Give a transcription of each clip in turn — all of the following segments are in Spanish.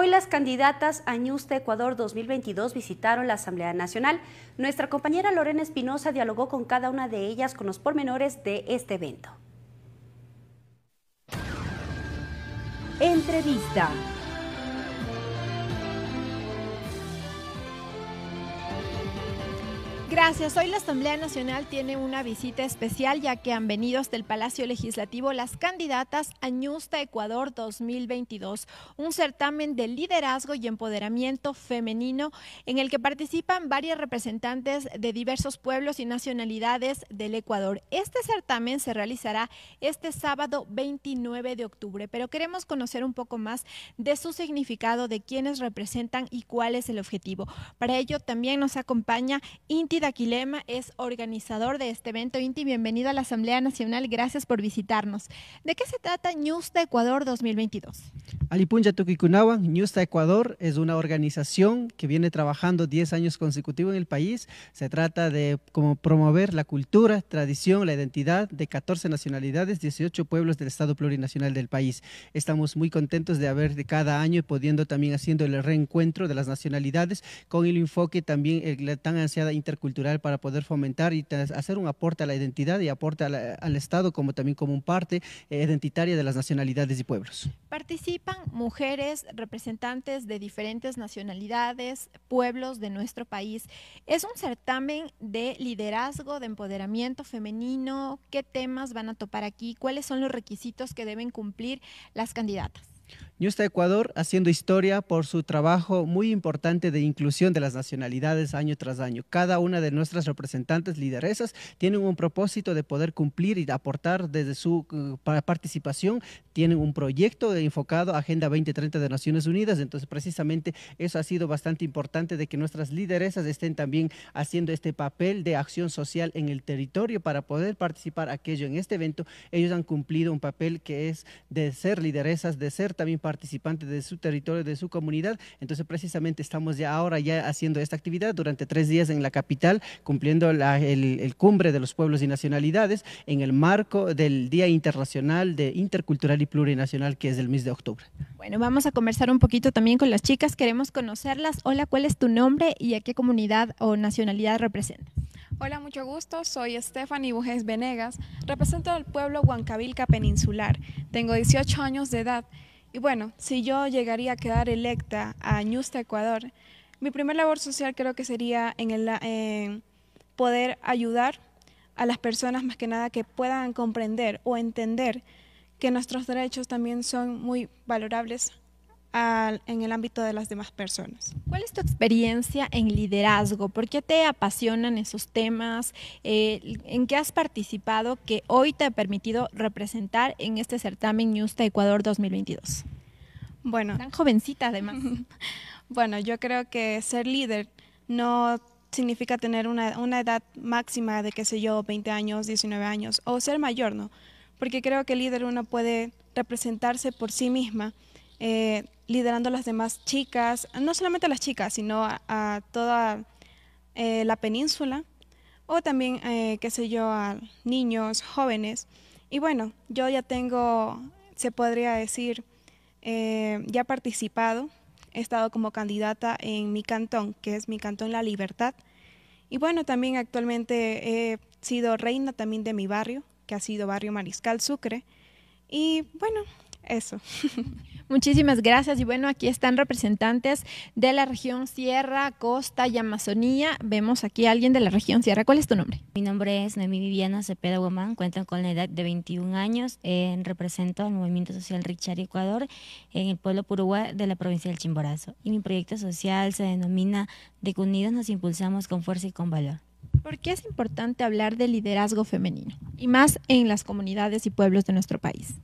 Hoy las candidatas a Ñuste Ecuador 2022 visitaron la Asamblea Nacional. Nuestra compañera Lorena Espinosa dialogó con cada una de ellas con los pormenores de este evento. Entrevista. Gracias. Hoy la Asamblea Nacional tiene una visita especial ya que han venido hasta el Palacio Legislativo las candidatas a Ñusta Ecuador 2022, un certamen de liderazgo y empoderamiento femenino en el que participan varias representantes de diversos pueblos y nacionalidades del Ecuador. Este certamen se realizará este sábado 29 de octubre, pero queremos conocer un poco más de su significado, de quiénes representan y cuál es el objetivo. Para ello también nos acompaña Inti David Aquilema es organizador de este evento INTI. Bienvenido a la Asamblea Nacional. Gracias por visitarnos. ¿De qué se trata News de Ecuador 2022? Alipuncha News de Ecuador es una organización que viene trabajando 10 años consecutivos en el país. Se trata de como promover la cultura, tradición, la identidad de 14 nacionalidades, 18 pueblos del Estado plurinacional del país. Estamos muy contentos de haber de cada año y pudiendo también haciendo el reencuentro de las nacionalidades con el enfoque también el, tan ansiada intercultural cultural para poder fomentar y hacer un aporte a la identidad y aporte al Estado como también como un parte eh, identitaria de las nacionalidades y pueblos. Participan mujeres representantes de diferentes nacionalidades, pueblos de nuestro país. Es un certamen de liderazgo, de empoderamiento femenino. ¿Qué temas van a topar aquí? ¿Cuáles son los requisitos que deben cumplir las candidatas? News de Ecuador haciendo historia por su trabajo muy importante de inclusión de las nacionalidades año tras año. Cada una de nuestras representantes lideresas tienen un propósito de poder cumplir y aportar desde su eh, participación. Tienen un proyecto enfocado a Agenda 2030 de Naciones Unidas. Entonces, precisamente eso ha sido bastante importante de que nuestras lideresas estén también haciendo este papel de acción social en el territorio para poder participar aquello en este evento. Ellos han cumplido un papel que es de ser lideresas, de ser también participante de su territorio, de su comunidad. Entonces, precisamente estamos ya ahora ya haciendo esta actividad durante tres días en la capital, cumpliendo el, cumbre de los pueblos y nacionalidades en el marco del Día Internacional de Intercultural y Plurinacional, que es el mes de octubre. Bueno, vamos a conversar un poquito también con las chicas. Queremos conocerlas. Hola, ¿cuál es tu nombre y a qué comunidad o nacionalidad representas? Hola, mucho gusto. Soy Stephanie Bujes Venegas. Represento al pueblo Huancabilca Peninsular. Tengo 18 años de edad. Y bueno, si yo llegaría a quedar electa a Ñusta Ecuador, mi primer labor social creo que sería en el, eh, poder ayudar a las personas más que nada que puedan comprender o entender que nuestros derechos también son muy valorables en el ámbito de las demás personas. ¿Cuál es tu experiencia en liderazgo? ¿Por qué te apasionan esos temas? Eh, ¿En qué has participado que hoy te ha permitido representar en este certamen Newsta Ecuador 2022? Bueno. Tan jovencita además. bueno, yo creo que ser líder no significa tener una, edad máxima de, qué sé yo, 20 años, 19 años, o ser mayor, ¿no? Porque creo que líder uno puede representarse por sí misma. Eh, liderando a las demás chicas, no solamente a las chicas, sino a, toda eh, la península, o también, eh, qué sé yo, a niños, jóvenes. Y bueno, yo ya tengo, se podría decir, eh, ya participado, he estado como candidata en mi cantón, que es mi cantón La Libertad. Y bueno, también actualmente he sido reina también de mi barrio, que ha sido Barrio Mariscal Sucre. Y bueno, eso. Muchísimas gracias. Y bueno, aquí están representantes de la región Sierra, Costa y Amazonía. Vemos aquí a alguien de la región Sierra. ¿Cuál es tu nombre? Mi nombre es Noemí Viviana Cepeda Guamán. Cuento con la edad de 21 años. Eh, represento al Movimiento Social Richard Ecuador en el pueblo Purúa de la provincia del Chimborazo. Y mi proyecto social se denomina De que nos impulsamos con fuerza y con valor. ¿Por qué es importante hablar de liderazgo femenino? Y más en las comunidades y pueblos de nuestro país.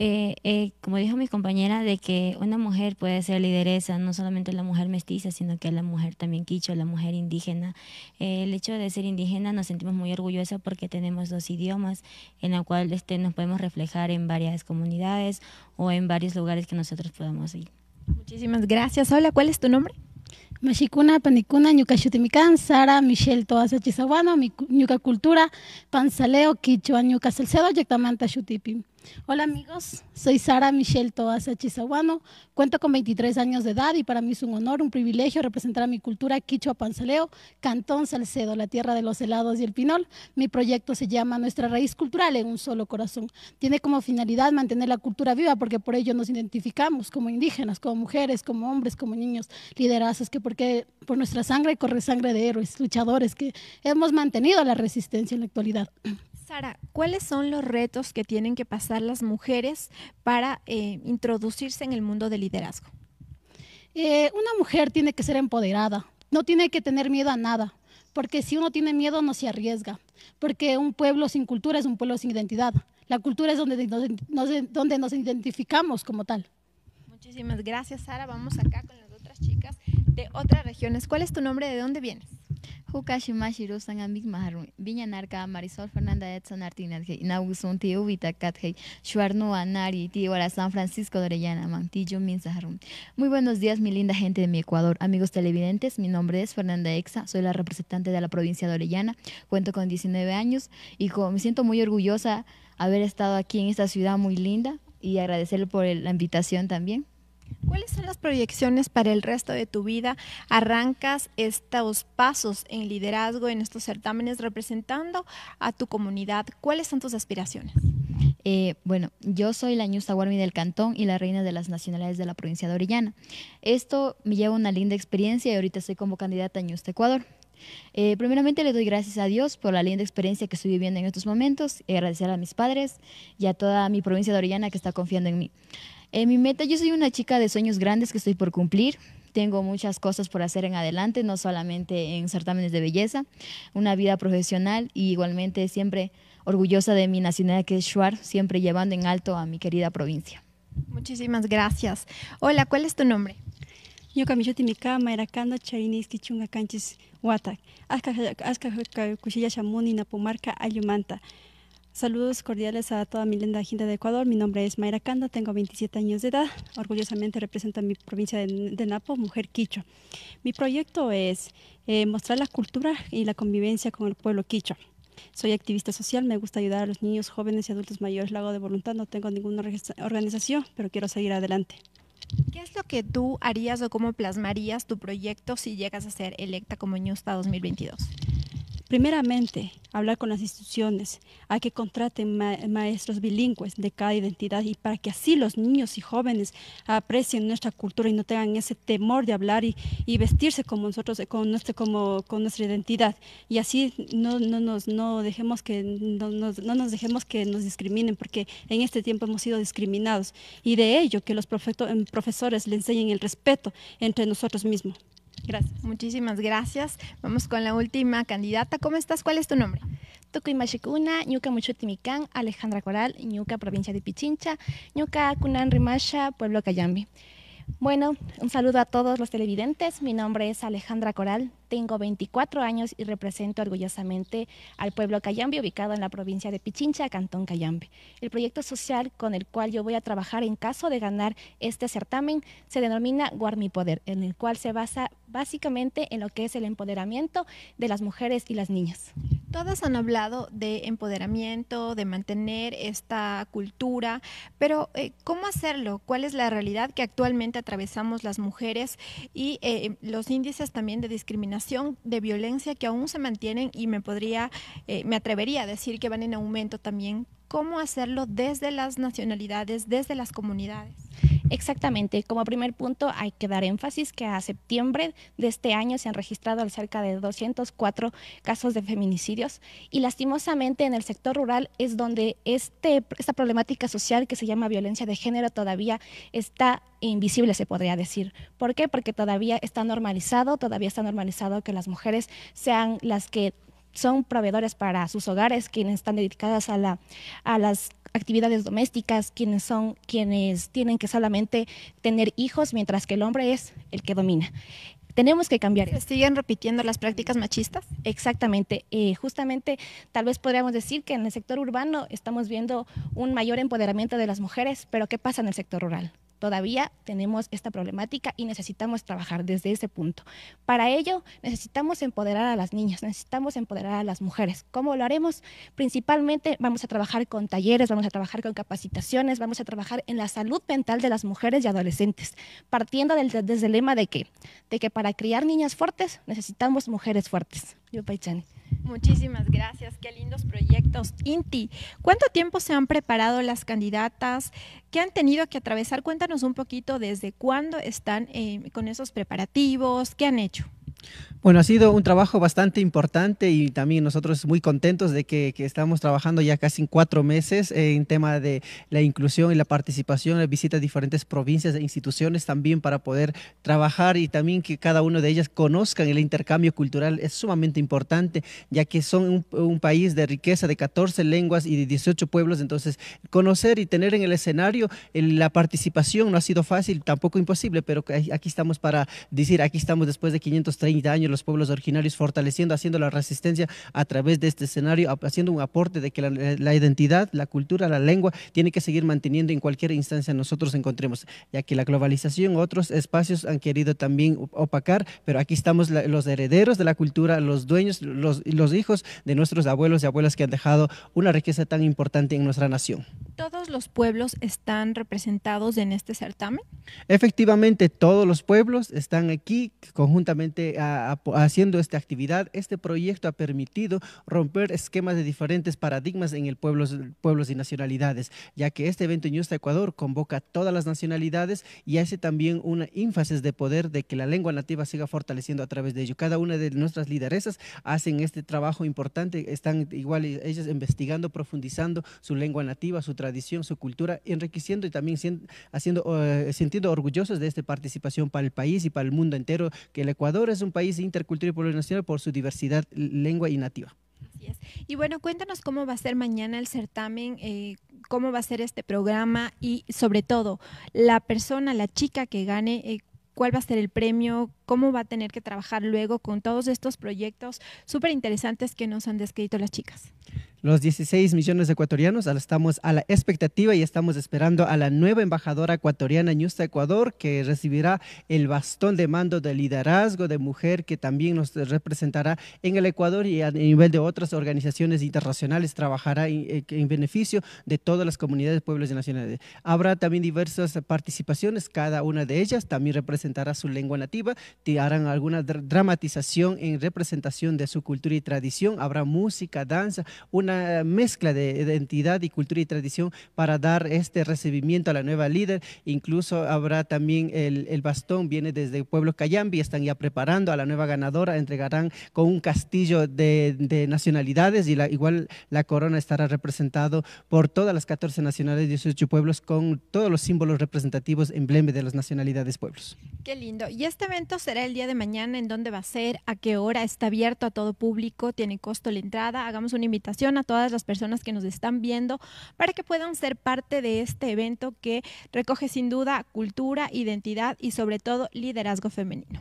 Eh, eh, como dijo mi compañera, de que una mujer puede ser lideresa, no solamente la mujer mestiza, sino que la mujer también quicho, la mujer indígena. Eh, el hecho de ser indígena nos sentimos muy orgullosas porque tenemos dos idiomas en la cual este, nos podemos reflejar en varias comunidades o en varios lugares que nosotros podamos ir. Muchísimas gracias. Hola, ¿cuál es tu nombre? Mashikuna, Panikuna yuca Sara, Michelle Toaza Chizahuano, Ñuka Cultura, Panzaleo, Quichua, Ñuka Salcedo, Yectamanta Xutipim. Hola amigos, soy Sara Michelle Toas Chizaguano, cuento con 23 años de edad y para mí es un honor, un privilegio representar a mi cultura quichua panzaleo, Cantón Salcedo, la tierra de los helados y el pinol. Mi proyecto se llama Nuestra Raíz Cultural en un solo corazón. Tiene como finalidad mantener la cultura viva porque por ello nos identificamos como indígenas, como mujeres, como hombres, como niños, liderazos que porque por nuestra sangre corre sangre de héroes, luchadores que hemos mantenido la resistencia en la actualidad. Sara, ¿cuáles son los retos que tienen que pasar las mujeres para eh, introducirse en el mundo del liderazgo? Eh, una mujer tiene que ser empoderada, no tiene que tener miedo a nada, porque si uno tiene miedo no se arriesga, porque un pueblo sin cultura es un pueblo sin identidad. La cultura es donde donde nos identificamos como tal. Muchísimas gracias, Sara. Vamos acá con las otras chicas de otras regiones. ¿Cuál es tu nombre? ¿De dónde vienes? Marisol Fernanda San Francisco de Mantillo Muy buenos días, mi linda gente de mi Ecuador. Amigos televidentes, mi nombre es Fernanda Exa, soy la representante de la provincia de Orellana, cuento con 19 años y me siento muy orgullosa haber estado aquí en esta ciudad muy linda y agradecerle por la invitación también. ¿Cuáles son las proyecciones para el resto de tu vida? Arrancas estos pasos en liderazgo, en estos certámenes, representando a tu comunidad. ¿Cuáles son tus aspiraciones? Eh, bueno, yo soy la Ñusta Warmi del Cantón y la reina de las nacionalidades de la provincia de Orellana. Esto me lleva una linda experiencia y ahorita estoy como candidata a Ñusta Ecuador. Eh, primeramente le doy gracias a Dios por la linda experiencia que estoy viviendo en estos momentos, y agradecer a mis padres y a toda mi provincia de Orellana que está confiando en mí. Eh, mi meta, yo soy una chica de sueños grandes que estoy por cumplir. Tengo muchas cosas por hacer en adelante, no solamente en certámenes de belleza, una vida profesional y igualmente siempre orgullosa de mi nacionalidad que es Shuar, siempre llevando en alto a mi querida provincia. Muchísimas gracias. Hola, ¿cuál es tu nombre? Yo mi cama, era cando charinis kichunga canchis watak. Aska ayumanta. Saludos cordiales a toda mi linda gente de Ecuador. Mi nombre es Mayra Cando, tengo 27 años de edad. Orgullosamente represento a mi provincia de, Napo, Mujer Quicho. Mi proyecto es eh, mostrar la cultura y la convivencia con el pueblo Quicho. Soy activista social, me gusta ayudar a los niños, jóvenes y adultos mayores. Lo hago de voluntad, no tengo ninguna organización, pero quiero seguir adelante. ¿Qué es lo que tú harías o cómo plasmarías tu proyecto si llegas a ser electa como Ñusta 2022? Primeramente, hablar con las instituciones a que contraten maestros bilingües de cada identidad y para que así los niños y jóvenes aprecien nuestra cultura y no tengan ese temor de hablar y, vestirse como nosotros, con, con nuestra identidad. Y así no, dejemos que, no, nos, no nos dejemos que nos discriminen porque en este tiempo hemos sido discriminados. Y de ello que los profesores le enseñen el respeto entre nosotros mismos. Gracias. Muchísimas gracias. Vamos con la última candidata. ¿Cómo estás? ¿Cuál es tu nombre? Tocuimashikuna, Ñuca Muchutimicán, Alejandra Coral, Ñuca Provincia de Pichincha, Ñuca Kunan, Rimasha, Pueblo Cayambi. Bueno, un saludo a todos los televidentes. Mi nombre es Alejandra Coral, tengo 24 años y represento orgullosamente al pueblo Cayambe ubicado en la provincia de Pichincha, Cantón Cayambe. El proyecto social con el cual yo voy a trabajar en caso de ganar este certamen se denomina Guarmi Poder, en el cual se basa básicamente en lo que es el empoderamiento de las mujeres y las niñas. Todas han hablado de empoderamiento, de mantener esta cultura, pero eh, ¿cómo hacerlo? ¿Cuál es la realidad que actualmente atravesamos las mujeres y eh, los índices también de discriminación, de violencia que aún se mantienen y me podría, eh, me atrevería a decir que van en aumento también? ¿Cómo hacerlo desde las nacionalidades, desde las comunidades? Exactamente. Como primer punto, hay que dar énfasis que a septiembre de este año se han registrado cerca de 204 casos de feminicidios y lastimosamente en el sector rural es donde este, esta problemática social que se llama violencia de género todavía está invisible, se podría decir. ¿Por qué? Porque todavía está normalizado, todavía está normalizado que las mujeres sean las que son proveedores para sus hogares, quienes están dedicadas a, la, las actividades domésticas, quienes son quienes tienen que solamente tener hijos, mientras que el hombre es el que domina. Tenemos que cambiar. siguen repitiendo las prácticas machistas? Exactamente. Eh, justamente, tal vez podríamos decir que en el sector urbano estamos viendo un mayor empoderamiento de las mujeres, pero ¿qué pasa en el sector rural? todavía tenemos esta problemática y necesitamos trabajar desde ese punto. Para ello, necesitamos empoderar a las niñas, necesitamos empoderar a las mujeres. ¿Cómo lo haremos? Principalmente vamos a trabajar con talleres, vamos a trabajar con capacitaciones, vamos a trabajar en la salud mental de las mujeres y adolescentes, partiendo del, desde el lema de que, de que para criar niñas fuertes necesitamos mujeres fuertes. Yo, Muchísimas gracias, qué lindos proyectos. Inti, ¿cuánto tiempo se han preparado las candidatas? ¿Qué han tenido que atravesar? Cuéntanos un poquito desde cuándo están eh, con esos preparativos, qué han hecho. Bueno, ha sido un trabajo bastante importante y también nosotros muy contentos de que, estamos trabajando ya casi cuatro meses eh, en tema de la inclusión y la participación, la visita a diferentes provincias e instituciones también para poder trabajar y también que cada uno de ellas conozcan el intercambio cultural es sumamente importante, ya que son un, país de riqueza de 14 lenguas y de 18 pueblos, entonces conocer y tener en el escenario la participación no ha sido fácil, tampoco imposible, pero aquí estamos para decir, aquí estamos después de 530 daño años los pueblos originarios, fortaleciendo, haciendo la resistencia a través de este escenario, haciendo un aporte de que la, identidad, la cultura, la lengua tiene que seguir manteniendo en cualquier instancia nosotros encontremos, ya que la globalización, otros espacios han querido también opacar, pero aquí estamos los herederos de la cultura, los dueños, los, los hijos de nuestros abuelos y abuelas que han dejado una riqueza tan importante en nuestra nación. ¿Todos los pueblos están representados en este certamen? Efectivamente, todos los pueblos están aquí conjuntamente haciendo esta actividad, este proyecto ha permitido romper esquemas de diferentes paradigmas en el pueblo, pueblos y nacionalidades, ya que este evento en Justa Ecuador convoca a todas las nacionalidades y hace también una énfasis de poder de que la lengua nativa siga fortaleciendo a través de ello. Cada una de nuestras lideresas hacen este trabajo importante, están igual ellas investigando, profundizando su lengua nativa, su tradición, su cultura, enriqueciendo y también haciendo, eh, sintiendo orgullosos de esta participación para el país y para el mundo entero, que el Ecuador es un país intercultural y plurinacional por su diversidad, lengua y nativa. Y bueno, cuéntanos cómo va a ser mañana el certamen, eh, cómo va a ser este programa y sobre todo, la persona, la chica que gane, eh, cuál va a ser el premio, cómo va a tener que trabajar luego con todos estos proyectos súper interesantes que nos han descrito las chicas. Los 16 millones de ecuatorianos estamos a la expectativa y estamos esperando a la nueva embajadora ecuatoriana Newsta Ecuador, que recibirá el bastón de mando de liderazgo de mujer que también nos representará en el Ecuador y a nivel de otras organizaciones internacionales trabajará en, eh, beneficio de todas las comunidades, pueblos y nacionalidades. Habrá también diversas participaciones, cada una de ellas también representará su lengua nativa, harán alguna dramatización en representación de su cultura y tradición. Habrá música, danza, una mezcla de identidad y cultura y tradición para dar este recibimiento a la nueva líder. Incluso habrá también el, bastón, viene desde el pueblo Cayambi, están ya preparando a la nueva ganadora, entregarán con un castillo de, nacionalidades y igual la corona estará representado por todas las 14 nacionalidades, 18 pueblos, con todos los símbolos representativos, emblemas de las nacionalidades pueblos. Qué lindo. Y este evento se el día de mañana? ¿En dónde va a ser? ¿A qué hora? ¿Está abierto a todo público? ¿Tiene costo la entrada? Hagamos una invitación a todas las personas que nos están viendo para que puedan ser parte de este evento que recoge sin duda cultura, identidad y sobre todo liderazgo femenino.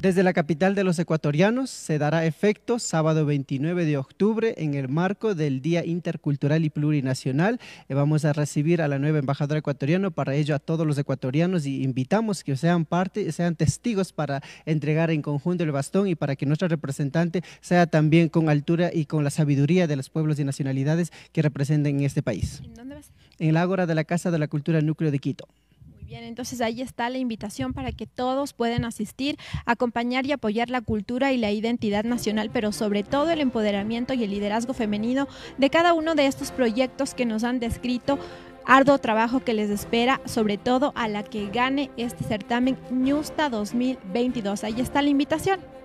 Desde la capital de los ecuatorianos se dará efecto sábado 29 de octubre en el marco del Día Intercultural y Plurinacional. Eh, vamos a recibir a la nueva embajadora ecuatoriana, para ello a todos los ecuatorianos y invitamos que sean parte, sean testigos para entregar en conjunto el bastón y para que nuestra representante sea también con altura y con la sabiduría de los pueblos y nacionalidades que representen en este país. ¿En dónde vas? En la Ágora de la Casa de la Cultura Núcleo de Quito bien, entonces ahí está la invitación para que todos puedan asistir, acompañar y apoyar la cultura y la identidad nacional, pero sobre todo el empoderamiento y el liderazgo femenino de cada uno de estos proyectos que nos han descrito arduo trabajo que les espera, sobre todo a la que gane este certamen Newsta 2022. Ahí está la invitación.